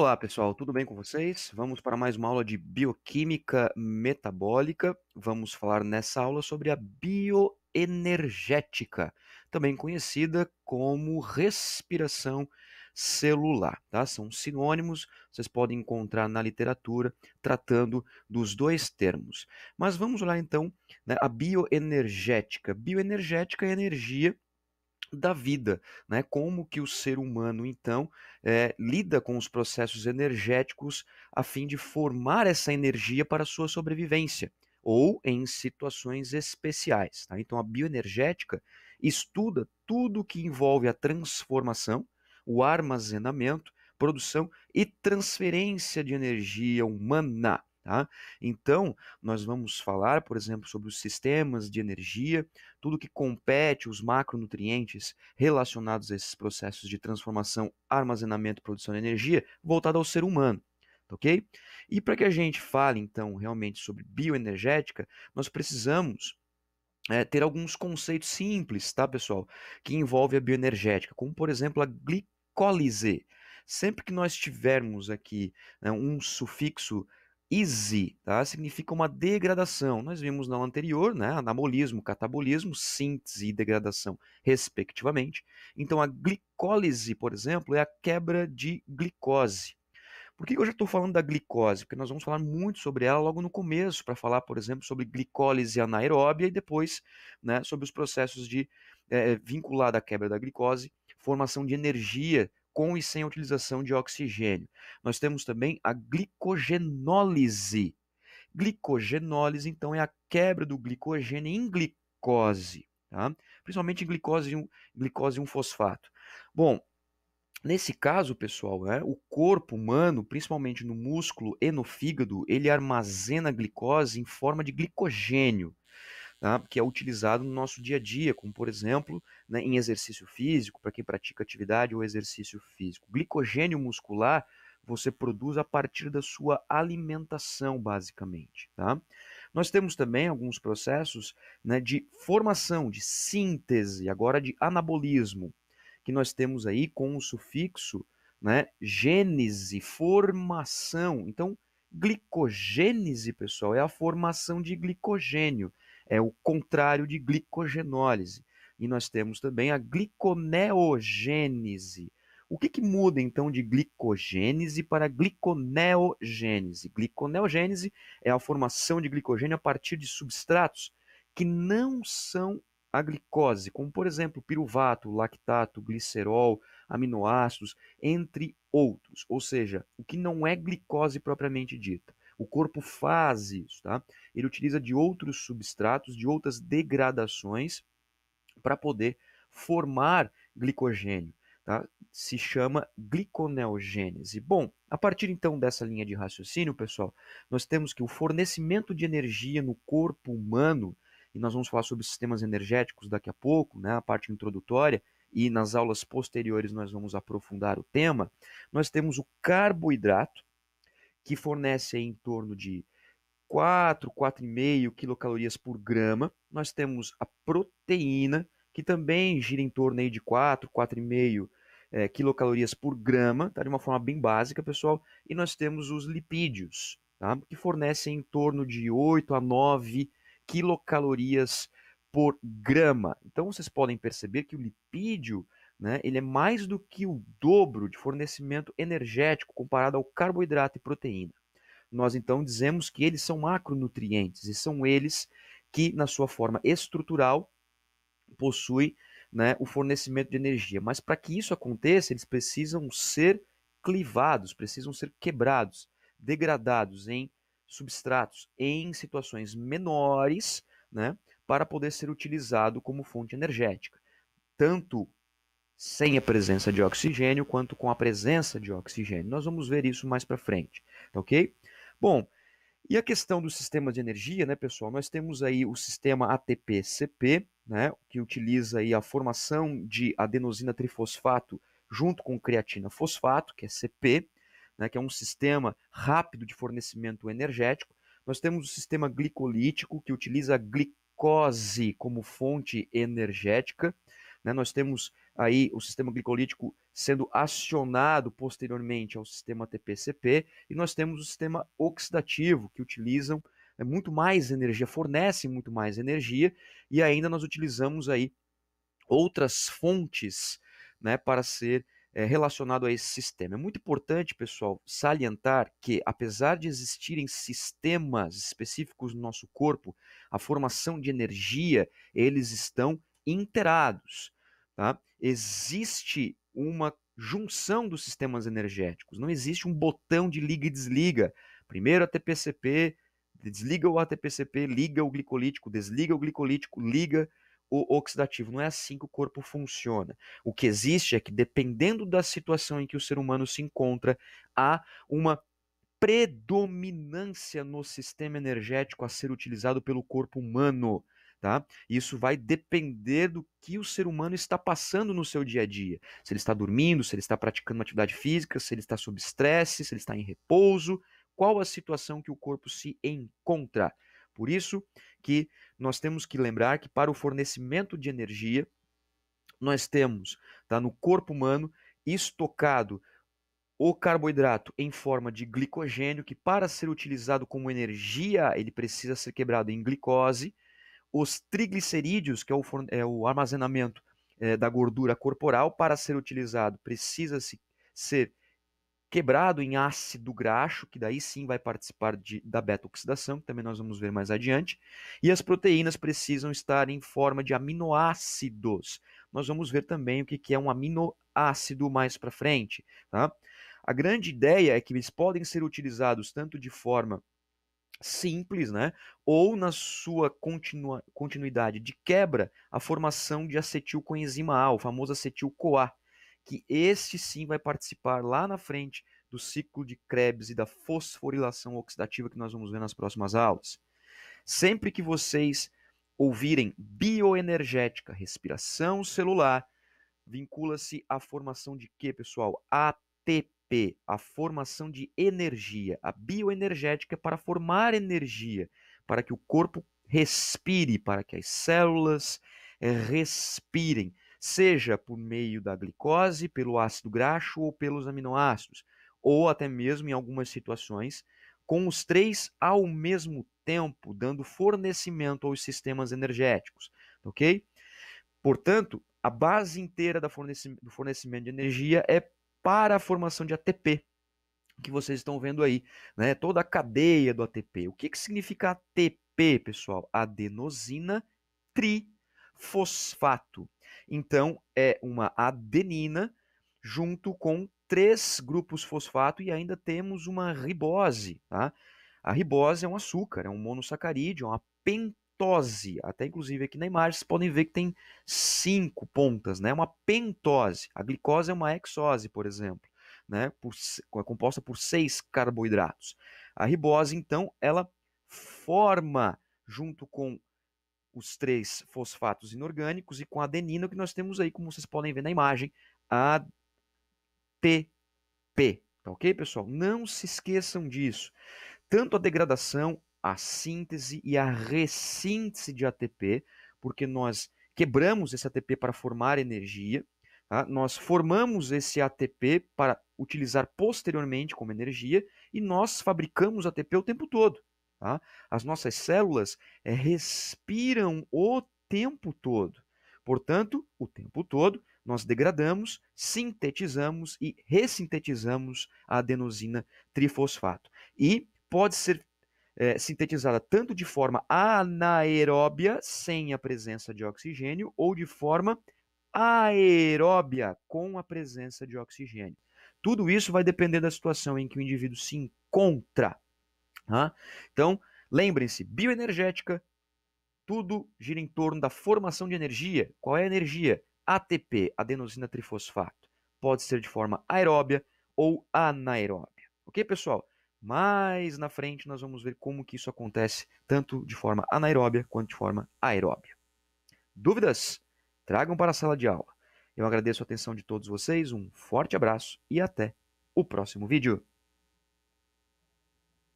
Olá pessoal, tudo bem com vocês? Vamos para mais uma aula de bioquímica metabólica. Vamos falar nessa aula sobre a bioenergética, também conhecida como respiração celular. Tá? São sinônimos, vocês podem encontrar na literatura tratando dos dois termos. Mas vamos lá então né, a bioenergética. Bioenergética é energia da vida, né? Como que o ser humano então é, lida com os processos energéticos a fim de formar essa energia para a sua sobrevivência ou em situações especiais. Tá? Então a bioenergética estuda tudo que envolve a transformação, o armazenamento, produção e transferência de energia humana. Tá? Então, nós vamos falar, por exemplo, sobre os sistemas de energia, tudo que compete os macronutrientes relacionados a esses processos de transformação, armazenamento e produção de energia, voltado ao ser humano. Tá ok? E para que a gente fale, então, realmente sobre bioenergética, nós precisamos é, ter alguns conceitos simples, tá, pessoal? Que envolve a bioenergética, como, por exemplo, a glicólise. Sempre que nós tivermos aqui né, um sufixo easy, tá? Significa uma degradação. Nós vimos na anterior, né? Anabolismo, catabolismo, síntese e degradação, respectivamente. Então, a glicólise, por exemplo, é a quebra de glicose. Por que eu já estou falando da glicose? Porque nós vamos falar muito sobre ela logo no começo, para falar, por exemplo, sobre glicólise anaeróbia e depois né, sobre os processos de é, vincular da quebra da glicose, formação de energia com e sem a utilização de oxigênio. Nós temos também a glicogenólise. Glicogenólise, então, é a quebra do glicogênio em glicose, tá? principalmente em glicose, glicose 1-fosfato. Bom, Nesse caso, pessoal, né, o corpo humano, principalmente no músculo e no fígado, ele armazena glicose em forma de glicogênio tá? que é utilizado no nosso dia a dia, como por exemplo né, em exercício físico, para quem pratica atividade ou exercício físico. Glicogênio muscular você produz a partir da sua alimentação, basicamente. Tá? Nós temos também alguns processos né, de formação, de síntese, agora de anabolismo, que nós temos aí com o sufixo né, gênese, formação. Então, glicogênese, pessoal, é a formação de glicogênio é o contrário de glicogenólise. E nós temos também a gliconeogênese. O que, que muda então de glicogênese para gliconeogênese? Gliconeogênese é a formação de glicogênio a partir de substratos que não são a glicose, como por exemplo piruvato, lactato, glicerol, aminoácidos, entre outros, ou seja, o que não é glicose propriamente dita. O corpo faz isso, tá? Ele utiliza de outros substratos, de outras degradações para poder formar glicogênio. Tá? se chama gliconeogênese. Bom, a partir então dessa linha de raciocínio, pessoal, nós temos que o fornecimento de energia no corpo humano, e nós vamos falar sobre sistemas energéticos daqui a pouco, né, a parte introdutória, e nas aulas posteriores nós vamos aprofundar o tema. Nós temos o carboidrato, que fornece em torno de 4, 4,5 quilocalorias por grama. Nós temos a proteína, que também gira em torno aí de 4, 4,5 é, quilocalorias por grama, tá? de uma forma bem básica, pessoal. E nós temos os lipídios, tá? que fornecem em torno de 8 a 9 quilocalorias por grama. Então vocês podem perceber que o lipídio né, ele é mais do que o dobro de fornecimento energético comparado ao carboidrato e proteína. Nós então dizemos que eles são macronutrientes e são eles que, na sua forma estrutural, possuem né, o fornecimento de energia. Mas para que isso aconteça, eles precisam ser clivados, precisam ser quebrados, degradados em substratos, em situações menores, né, para poder ser utilizado como fonte energética. Tanto sem a presença de oxigênio quanto com a presença de oxigênio. Nós vamos ver isso mais para frente, tá ok? Bom, e a questão dos sistemas de energia, né, pessoal? Nós temos aí o sistema ATP-CP, né, que utiliza aí a formação de adenosina trifosfato junto com creatina fosfato, que é CP, né, que é um sistema rápido de fornecimento energético. Nós temos o sistema glicolítico, que utiliza a glicose como fonte energética, né? Nós temos aí o sistema glicolítico sendo acionado posteriormente ao sistema TPCP e nós temos o sistema oxidativo, que utilizam é, muito mais energia, fornece muito mais energia e ainda nós utilizamos aí outras fontes né, para ser é, relacionado a esse sistema. É muito importante, pessoal, salientar que, apesar de existirem sistemas específicos no nosso corpo, a formação de energia, eles estão interados tá? existe uma junção dos sistemas energéticos, não existe um botão de liga e desliga. Primeiro ATPCP, desliga o ATPCP, liga o glicolítico, desliga o glicolítico, liga o oxidativo. Não é assim que o corpo funciona. O que existe é que, dependendo da situação em que o ser humano se encontra, há uma predominância no sistema energético a ser utilizado pelo corpo humano tá? Isso vai depender do que o ser humano está passando no seu dia a dia. Se ele está dormindo, se ele está praticando uma atividade física, se ele está sob estresse, se ele está em repouso, qual a situação que o corpo se encontra. Por isso que nós temos que lembrar que para o fornecimento de energia, nós temos, tá, no corpo humano estocado o carboidrato em forma de glicogênio, que para ser utilizado como energia, ele precisa ser quebrado em glicose, os triglicerídeos, que é o, é o armazenamento é, da gordura corporal, para ser utilizado precisa -se ser quebrado em ácido graxo, que daí sim vai participar de, da beta-oxidação, que também nós vamos ver mais adiante. E as proteínas precisam estar em forma de aminoácidos. Nós vamos ver também o que, que é um aminoácido mais para frente. Tá? A grande ideia é que eles podem ser utilizados tanto de forma simples, né? ou na sua continua, continuidade de quebra, a formação de acetilcoenzima A, o famoso acetil-CoA, que este sim vai participar lá na frente do ciclo de Krebs e da fosforilação oxidativa que nós vamos ver nas próximas aulas. Sempre que vocês ouvirem bioenergética, respiração celular, vincula-se à formação de quê, pessoal? ATP P, a formação de energia, a bioenergética para formar energia, para que o corpo respire, para que as células eh, respirem, seja por meio da glicose, pelo ácido graxo ou pelos aminoácidos, ou até mesmo em algumas situações, com os três ao mesmo tempo, dando fornecimento aos sistemas energéticos, ok? Portanto, a base inteira do fornecimento de energia é para a formação de ATP que vocês estão vendo aí, né? Toda a cadeia do ATP. O que, que significa ATP, pessoal? Adenosina trifosfato. Então, é uma adenina junto com três grupos fosfato e ainda temos uma ribose, tá? A ribose é um açúcar, é um monossacarídeo, é uma penta pentose. Até inclusive aqui na imagem vocês podem ver que tem cinco pontas, né? É uma pentose. A glicose é uma hexose, por exemplo, né? Por, é composta por seis carboidratos. A ribose, então, ela forma junto com os três fosfatos inorgânicos e com a adenina que nós temos aí, como vocês podem ver na imagem, a TP. Tá ok, pessoal? Não se esqueçam disso. Tanto a degradação a síntese e a ressíntese de ATP, porque nós quebramos esse ATP para formar energia, tá? nós formamos esse ATP para utilizar posteriormente como energia e nós fabricamos ATP o tempo todo. Tá? As nossas células é, respiram o tempo todo. Portanto, o tempo todo nós degradamos, sintetizamos e ressintetizamos a adenosina trifosfato. E pode ser é, sintetizada tanto de forma anaeróbia, sem a presença de oxigênio, ou de forma aeróbia, com a presença de oxigênio. Tudo isso vai depender da situação em que o indivíduo se encontra. Tá? Então, lembrem-se: bioenergética, tudo gira em torno da formação de energia. Qual é a energia? ATP, adenosina trifosfato. Pode ser de forma aeróbia ou anaeróbia. Ok, pessoal? Mais na frente nós vamos ver como que isso acontece, tanto de forma anaeróbia quanto de forma aeróbia. Dúvidas? Tragam para a sala de aula. Eu agradeço a atenção de todos vocês, um forte abraço e até o próximo vídeo.